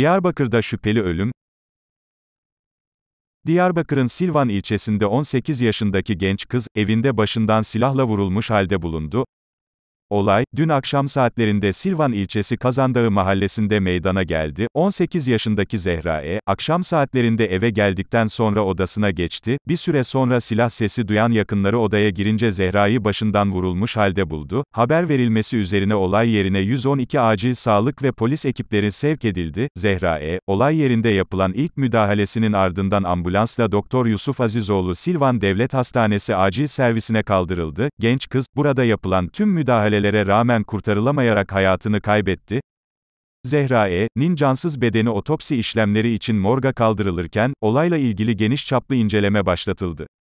Diyarbakır'da şüpheli ölüm, Diyarbakır'ın Silvan ilçesinde 18 yaşındaki genç kız, evinde başından silahla vurulmuş halde bulundu. Olay, dün akşam saatlerinde Silvan ilçesi Kazandağı mahallesinde meydana geldi. 18 yaşındaki Zehra E, akşam saatlerinde eve geldikten sonra odasına geçti. Bir süre sonra silah sesi duyan yakınları odaya girince Zehra'yı başından vurulmuş halde buldu. Haber verilmesi üzerine olay yerine 112 acil sağlık ve polis ekipleri sevk edildi. Zehra E, olay yerinde yapılan ilk müdahalesinin ardından ambulansla Doktor Yusuf Azizoğlu Silvan Devlet Hastanesi acil servisine kaldırıldı. Genç kız, burada yapılan tüm müdahale müdahalelere rağmen kurtarılamayarak hayatını kaybetti. Zehra E.'nin cansız bedeni otopsi işlemleri için morga kaldırılırken, olayla ilgili geniş çaplı inceleme başlatıldı.